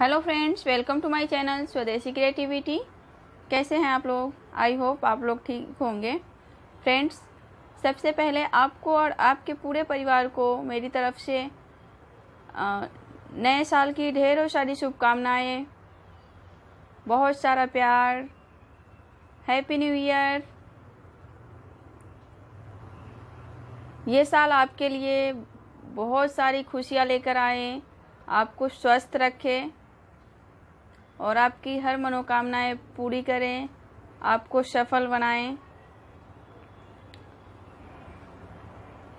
hello friends welcome to my channel Swadeshi creativity कैसे हैं आप लोग आई होप आप लोग ठीक होंगे फ्रेंड्स सबसे पहले आपको और आपके पूरे परिवार को मेरी तरफ से नए साल की ढेरों सारी शुभकामनाएं बहुत सारा प्यार हैप्पी न्यू ईयर ये साल आपके लिए बहुत सारी खुशियाँ लेकर आए आपको स्वस्थ रखें और आपकी हर मनोकामनाएं पूरी करें आपको सफल बनाएं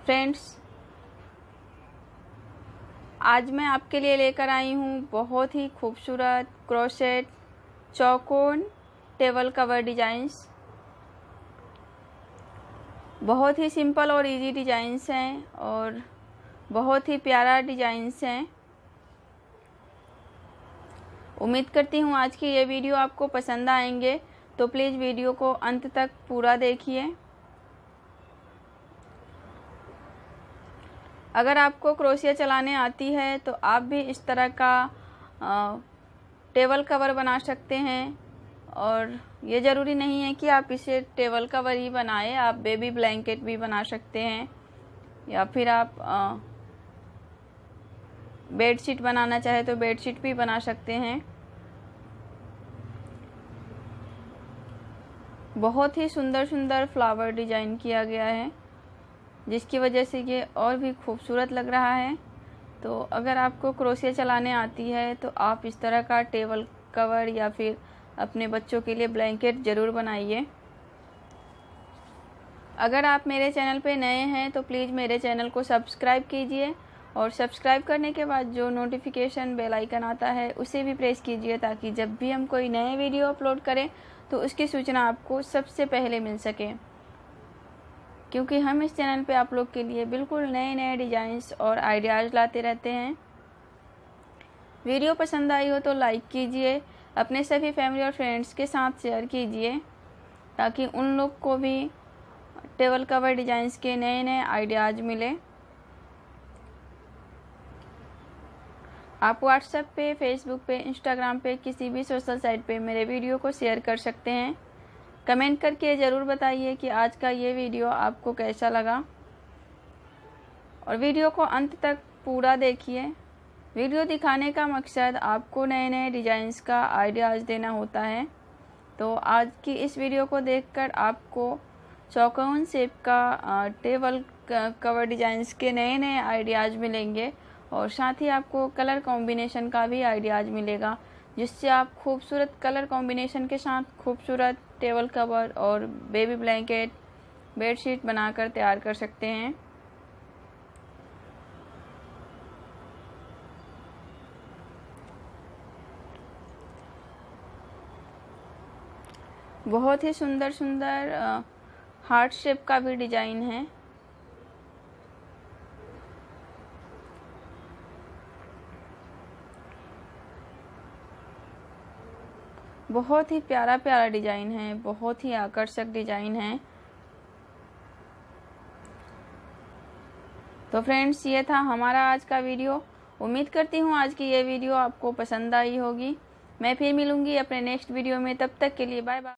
फ्रेंड्स आज मैं आपके लिए लेकर आई हूँ बहुत ही खूबसूरत क्रोशेट चौकोन टेबल कवर डिजाइंस बहुत ही सिंपल और इजी डिजाइंस हैं और बहुत ही प्यारा डिजाइंस हैं उम्मीद करती हूँ आज की ये वीडियो आपको पसंद आएंगे तो प्लीज़ वीडियो को अंत तक पूरा देखिए अगर आपको क्रोशिया चलाने आती है तो आप भी इस तरह का टेबल कवर बना सकते हैं और ये ज़रूरी नहीं है कि आप इसे टेबल कवर ही बनाएं आप बेबी ब्लैंकेट भी बना सकते हैं या फिर आप बेडशीट बनाना चाहे तो बेड शीट भी बना सकते हैं बहुत ही सुंदर सुंदर फ्लावर डिजाइन किया गया है जिसकी वजह से ये और भी खूबसूरत लग रहा है तो अगर आपको क्रोशिया चलाने आती है तो आप इस तरह का टेबल कवर या फिर अपने बच्चों के लिए ब्लैंकेट ज़रूर बनाइए अगर आप मेरे चैनल पे नए हैं तो प्लीज़ मेरे चैनल को सब्सक्राइब कीजिए और सब्सक्राइब करने के बाद जो नोटिफिकेशन बेल आइकन आता है उसे भी प्रेस कीजिए ताकि जब भी हम कोई नए वीडियो अपलोड करें तो उसकी सूचना आपको सबसे पहले मिल सके क्योंकि हम इस चैनल पे आप लोग के लिए बिल्कुल नए नए डिज़ाइंस और आइडियाज़ लाते रहते हैं वीडियो पसंद आई हो तो लाइक कीजिए अपने सभी फैमिली और फ्रेंड्स के साथ शेयर कीजिए ताकि उन लोग को भी टेबल कवर डिज़ाइंस के नए नए आइडियाज़ मिले आप व्हाट्सएप पे फेसबुक पे इंस्टाग्राम पे किसी भी सोशल साइट पे मेरे वीडियो को शेयर कर सकते हैं कमेंट करके ज़रूर बताइए कि आज का ये वीडियो आपको कैसा लगा और वीडियो को अंत तक पूरा देखिए वीडियो दिखाने का मकसद आपको नए नए डिज़ाइंस का आइडियाज़ देना होता है तो आज की इस वीडियो को देखकर आपको चौकोन शेप का टेबल कवर डिज़ाइंस के नए नए आइडियाज़ मिलेंगे और साथ ही आपको कलर कॉम्बिनेशन का भी आइडियाज़ मिलेगा जिससे आप खूबसूरत कलर कॉम्बिनेशन के साथ खूबसूरत टेबल कवर और बेबी ब्लैंकेट बेडशीट बनाकर तैयार कर सकते हैं बहुत ही सुंदर सुंदर हार्ट शेप का भी डिज़ाइन है बहुत ही प्यारा प्यारा डिजाइन है बहुत ही आकर्षक डिजाइन है तो फ्रेंड्स ये था हमारा आज का वीडियो उम्मीद करती हूँ आज की ये वीडियो आपको पसंद आई होगी मैं फिर मिलूंगी अपने नेक्स्ट वीडियो में तब तक के लिए बाय बाय